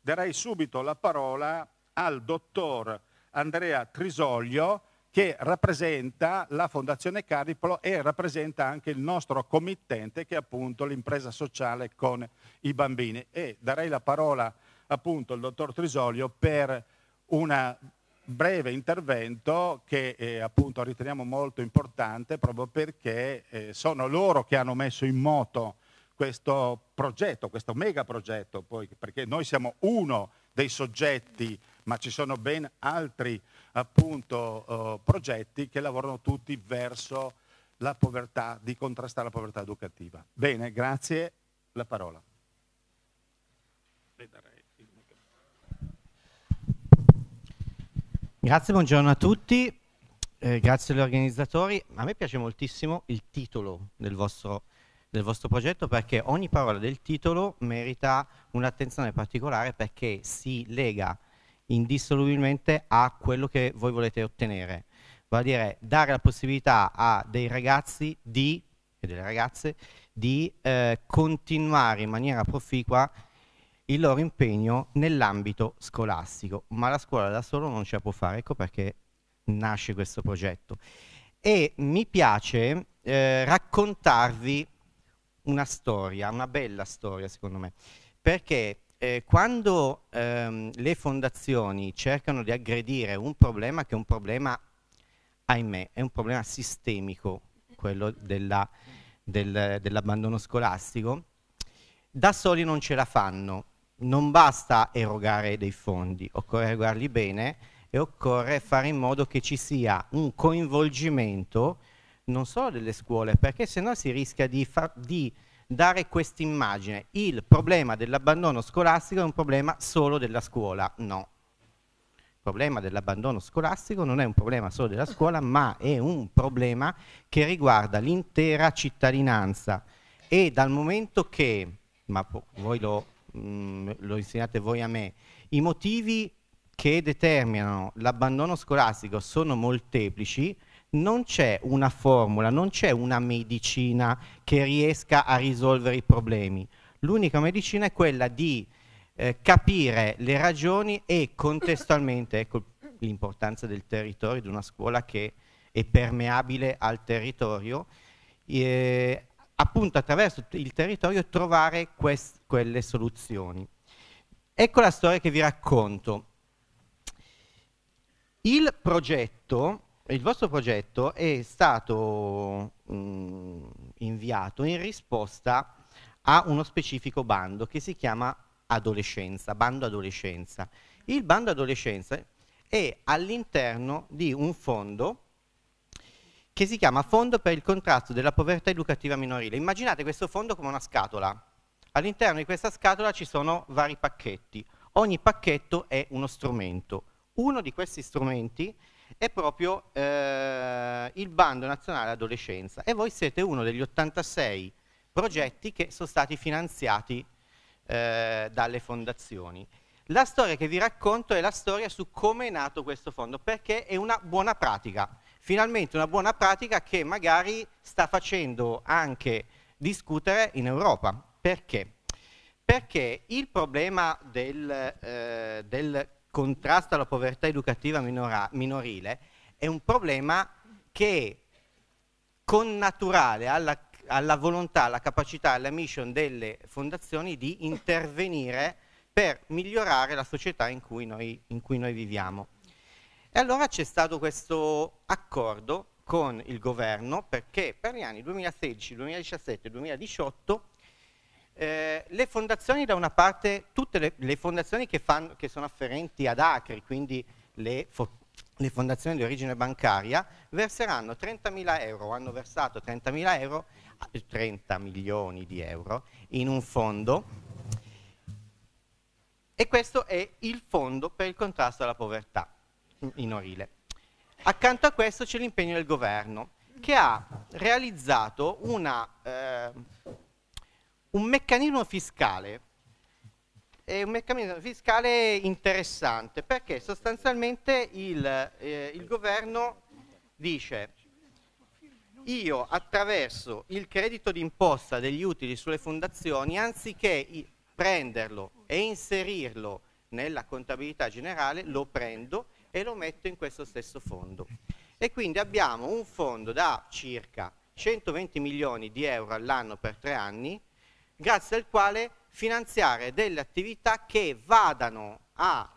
darei subito la parola al dottor Andrea Trisoglio che rappresenta la Fondazione Caripolo e rappresenta anche il nostro committente che è appunto l'impresa sociale con i bambini. E darei la parola appunto al dottor Trisoglio per un breve intervento che eh, appunto riteniamo molto importante proprio perché eh, sono loro che hanno messo in moto questo progetto, questo megaprogetto, poi, perché noi siamo uno dei soggetti, ma ci sono ben altri appunto, eh, progetti che lavorano tutti verso la povertà, di contrastare la povertà educativa. Bene, grazie, la parola. Grazie, buongiorno a tutti, eh, grazie agli organizzatori. A me piace moltissimo il titolo del vostro del vostro progetto perché ogni parola del titolo merita un'attenzione particolare perché si lega indissolubilmente a quello che voi volete ottenere. Vale a dire dare la possibilità a dei ragazzi di, e delle ragazze di eh, continuare in maniera proficua il loro impegno nell'ambito scolastico, ma la scuola da solo non ce la può fare, ecco perché nasce questo progetto. E mi piace eh, raccontarvi una storia, una bella storia secondo me, perché eh, quando ehm, le fondazioni cercano di aggredire un problema che è un problema, ahimè, è un problema sistemico, quello dell'abbandono scolastico, da soli non ce la fanno, non basta erogare dei fondi, occorre erogarli bene e occorre fare in modo che ci sia un coinvolgimento non solo delle scuole, perché sennò si rischia di, far, di dare questa immagine. Il problema dell'abbandono scolastico è un problema solo della scuola. No. Il problema dell'abbandono scolastico non è un problema solo della scuola, ma è un problema che riguarda l'intera cittadinanza. E dal momento che, ma voi lo, mm, lo insegnate voi a me, i motivi che determinano l'abbandono scolastico sono molteplici, non c'è una formula, non c'è una medicina che riesca a risolvere i problemi. L'unica medicina è quella di eh, capire le ragioni e contestualmente, ecco l'importanza del territorio, di una scuola che è permeabile al territorio, eh, appunto attraverso il territorio trovare quelle soluzioni. Ecco la storia che vi racconto. Il progetto il vostro progetto è stato mh, mm, inviato in risposta a uno specifico bando che si chiama adolescenza, bando adolescenza. Il bando adolescenza è all'interno di un fondo che si chiama Fondo per il contrasto della povertà educativa minorile. Immaginate questo fondo come una scatola. All'interno di questa scatola ci sono vari pacchetti. Ogni pacchetto è uno strumento. Uno di questi strumenti è proprio eh, il bando nazionale adolescenza e voi siete uno degli 86 progetti che sono stati finanziati eh, dalle fondazioni. La storia che vi racconto è la storia su come è nato questo fondo, perché è una buona pratica, finalmente una buona pratica che magari sta facendo anche discutere in Europa. Perché? Perché il problema del, eh, del contrasto alla povertà educativa minora, minorile è un problema che connaturale alla, alla volontà, alla capacità, alla mission delle fondazioni di intervenire per migliorare la società in cui noi, in cui noi viviamo. E allora c'è stato questo accordo con il governo perché per gli anni 2016, 2017 e 2018 eh, le fondazioni da una parte, tutte le, le fondazioni che, fanno, che, sono afferenti ad Acri, quindi le, fo, le fondazioni di origine bancaria, verseranno 30.000 euro, hanno versato 30.000 euro, 30 milioni di euro in un fondo e questo è il fondo per il contrasto alla povertà minorile. Accanto a questo c'è l'impegno del governo che ha realizzato una... Eh, un meccanismo fiscale. È un meccanismo fiscale interessante perché sostanzialmente il, eh, il governo dice io attraverso il credito d'imposta degli utili sulle fondazioni, anziché prenderlo e inserirlo nella contabilità generale, lo prendo e lo metto in questo stesso fondo. E quindi abbiamo un fondo da circa 120 milioni di euro all'anno per tre anni grazie al quale finanziare delle attività che vadano a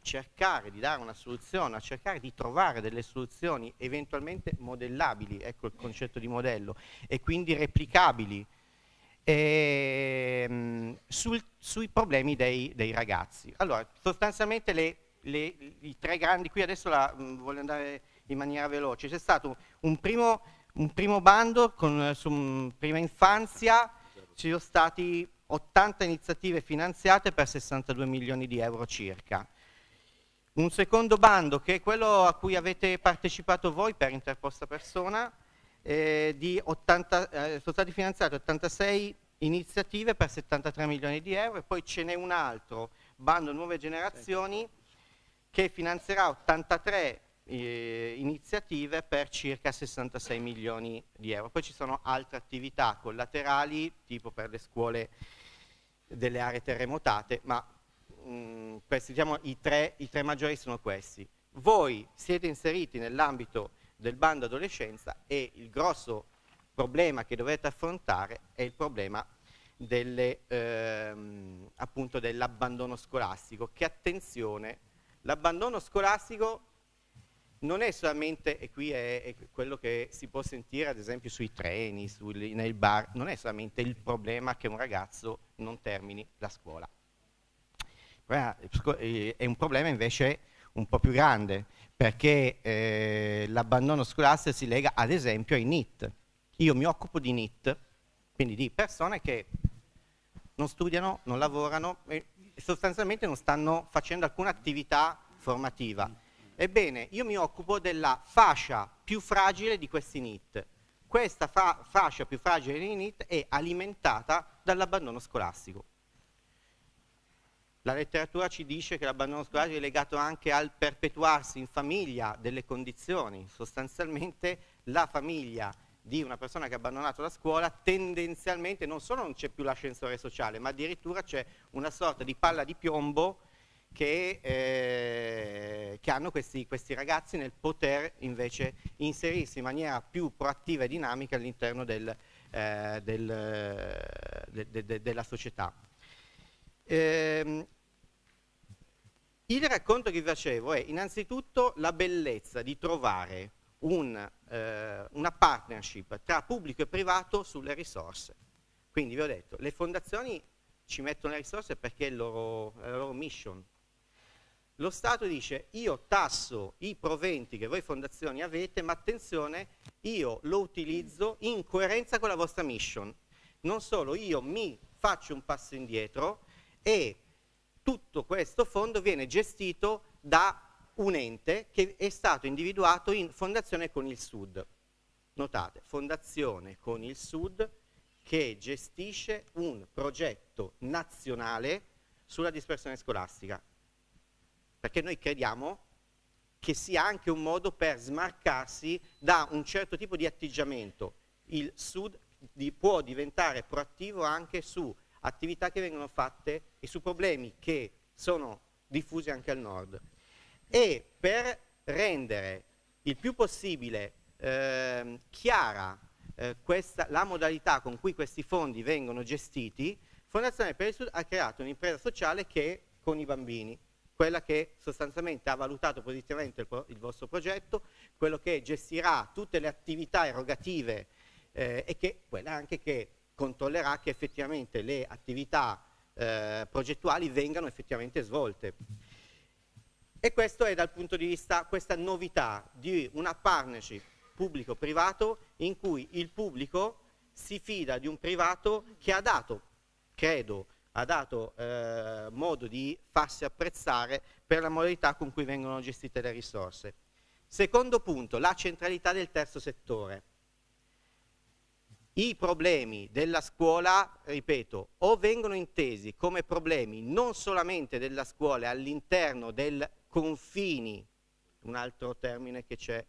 cercare di dare una soluzione, a cercare di trovare delle soluzioni eventualmente modellabili, ecco il concetto di modello, e quindi replicabili ehm, sul, sui problemi dei, dei, ragazzi. Allora, sostanzialmente le, le, i tre grandi, qui adesso la, mm, voglio andare in maniera veloce, c'è stato un primo un primo bando con, eh, su prima infanzia ci sono state 80 iniziative finanziate per 62 milioni di euro circa. Un secondo bando, che è quello a cui avete partecipato voi per interposta persona, eh, 80, eh, sono state finanziate 86 iniziative per 73 milioni di euro e poi ce n'è un altro, bando Nuove Generazioni, che finanzierà 83 eh, iniziative per circa 66 milioni di euro. Poi ci sono altre attività collaterali, tipo per le scuole delle aree terremotate, ma mh, mm, questi, diciamo, i, tre, i tre maggiori sono questi. Voi siete inseriti nell'ambito del bando adolescenza e il grosso problema che dovete affrontare è il problema ehm, dell'abbandono scolastico, che attenzione, l'abbandono scolastico non è solamente, e qui è, è, quello che si può sentire ad esempio sui treni, sul, nel bar, non è solamente il problema che un ragazzo non termini la scuola. Eh, eh, è un problema invece un po' più grande, perché eh, l'abbandono scolastico si lega ad esempio ai NIT. Io mi occupo di NIT, quindi di persone che non studiano, non lavorano e sostanzialmente non stanno facendo alcuna attività formativa Ebbene, io mi occupo della fascia più fragile di questi NIT. Questa fa fascia più fragile dei NIT è alimentata dall'abbandono scolastico. La letteratura ci dice che l'abbandono scolastico è legato anche al perpetuarsi in famiglia delle condizioni. Sostanzialmente la famiglia di una persona che ha abbandonato la scuola tendenzialmente non solo non c'è più l'ascensore sociale, ma addirittura c'è una sorta di palla di piombo che, eh, che hanno questi, questi, ragazzi nel poter invece inserirsi in maniera più proattiva e dinamica all'interno del, eh, del, de, de, della società. Eh, il racconto che vi facevo è innanzitutto la bellezza di trovare un, eh, una partnership tra pubblico e privato sulle risorse. Quindi vi ho detto, le fondazioni ci mettono le risorse perché è, loro, è la loro mission, lo Stato dice io tasso i proventi che voi fondazioni avete, ma attenzione, io lo utilizzo in coerenza con la vostra mission. Non solo, io mi faccio un passo indietro e tutto questo fondo viene gestito da un ente che è stato individuato in fondazione con il Sud. Notate, fondazione con il Sud che gestisce un progetto nazionale sulla dispersione scolastica perché noi crediamo che sia anche un modo per smarcarsi da un certo tipo di atteggiamento. Il Sud di, può diventare proattivo anche su attività che vengono fatte e su problemi che sono diffusi anche al nord. E per rendere il più possibile eh, chiara eh, questa, la modalità con cui questi fondi vengono gestiti, Fondazione per il Sud ha creato un'impresa sociale che con i bambini quella che sostanzialmente ha valutato positivamente il, pro, il vostro progetto, quello che gestirà tutte le attività erogative eh, e che quella anche che controllerà che effettivamente le attività eh, progettuali vengano effettivamente svolte. E questo è dal punto di vista questa novità di una partnership pubblico-privato in cui il pubblico si fida di un privato che ha dato, credo, ha dato eh, modo di farsi apprezzare per la modalità con cui vengono gestite le risorse. Secondo punto, la centralità del terzo settore. I problemi della scuola, ripeto, o vengono intesi come problemi non solamente della scuola all'interno del confini, un altro termine che c'è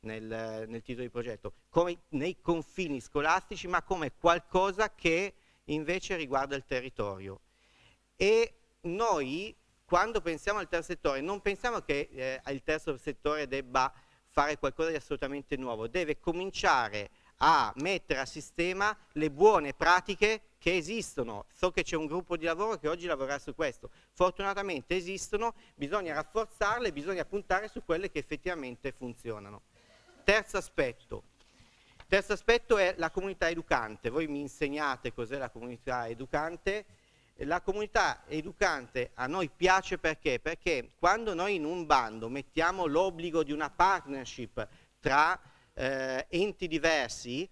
nel, nel, titolo di progetto, come nei confini scolastici, ma come qualcosa che invece riguarda il territorio. E noi, quando pensiamo al terzo settore, non pensiamo che eh, il terzo settore debba fare qualcosa di assolutamente nuovo, deve cominciare a mettere a sistema le buone pratiche che esistono. So che c'è un gruppo di lavoro che oggi lavora su questo. Fortunatamente esistono, bisogna rafforzarle, bisogna puntare su quelle che effettivamente funzionano. Terzo aspetto, Terzo aspetto è la comunità educante. Voi mi insegnate cos'è la comunità educante. La comunità educante a noi piace perché? Perché quando noi in un bando mettiamo l'obbligo di una partnership tra eh, enti diversi,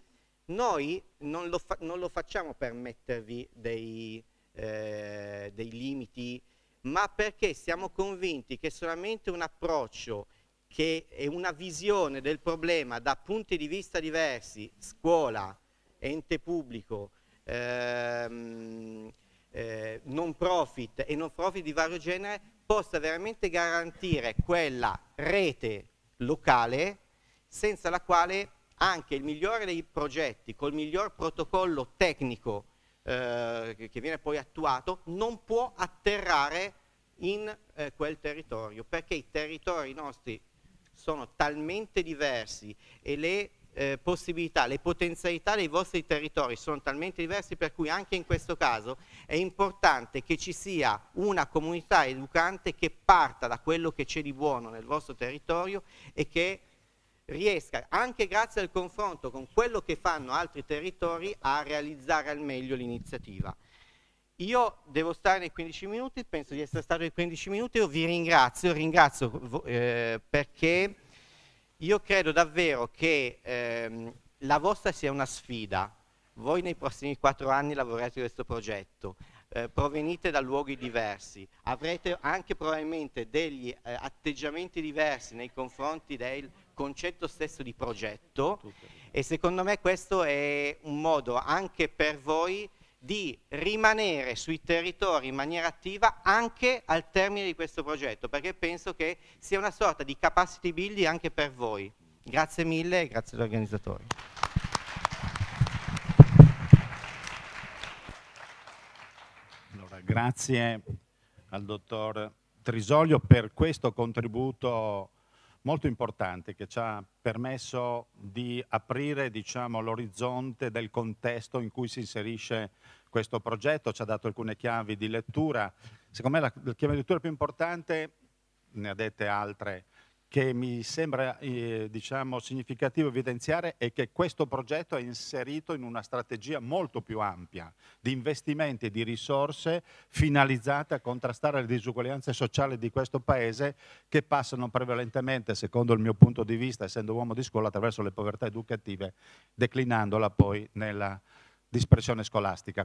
noi non lo, fa non lo facciamo per mettervi dei, eh, dei limiti, ma perché siamo convinti che solamente un approccio che è una visione del problema da punti di vista diversi, scuola, ente pubblico, ehm, eh, non profit e non profit di vario genere, possa veramente garantire quella rete locale senza la quale anche il migliore dei progetti, col miglior protocollo tecnico eh, che viene poi attuato, non può atterrare in eh, quel territorio, perché i territori nostri sono talmente diversi e le eh, possibilità, le potenzialità dei vostri territori sono talmente diversi per cui anche in questo caso è importante che ci sia una comunità educante che parta da quello che c'è di buono nel vostro territorio e che riesca, anche grazie al confronto con quello che fanno altri territori, a realizzare al meglio l'iniziativa. Io devo stare nei 15 minuti, penso di essere stato nei 15 minuti, io vi ringrazio, ringrazio eh, perché io credo davvero che ehm, la vostra sia una sfida. Voi nei prossimi quattro anni lavorate questo progetto, eh, provenite da luoghi diversi, avrete anche probabilmente degli eh, atteggiamenti diversi nei confronti del concetto stesso di progetto e secondo me questo è un modo anche per voi di rimanere sui territori in maniera attiva anche al termine di questo progetto, perché penso che sia una sorta di capacity building anche per voi. Grazie mille e grazie agli organizzatori. Allora, grazie al dottor Trisoglio per questo contributo molto importante che ci ha permesso di aprire diciamo, l'orizzonte del contesto in cui si inserisce questo progetto, ci ha dato alcune chiavi di lettura. Secondo me la, la chiave di lettura più importante, ne ha dette altre, che mi sembra eh, diciamo, significativo evidenziare è che questo progetto è inserito in una strategia molto più ampia di investimenti e di risorse finalizzate a contrastare le disuguaglianze sociali di questo Paese che passano prevalentemente, secondo il mio punto di vista, essendo uomo di scuola, attraverso le povertà educative, declinandola poi nella dispersione scolastica.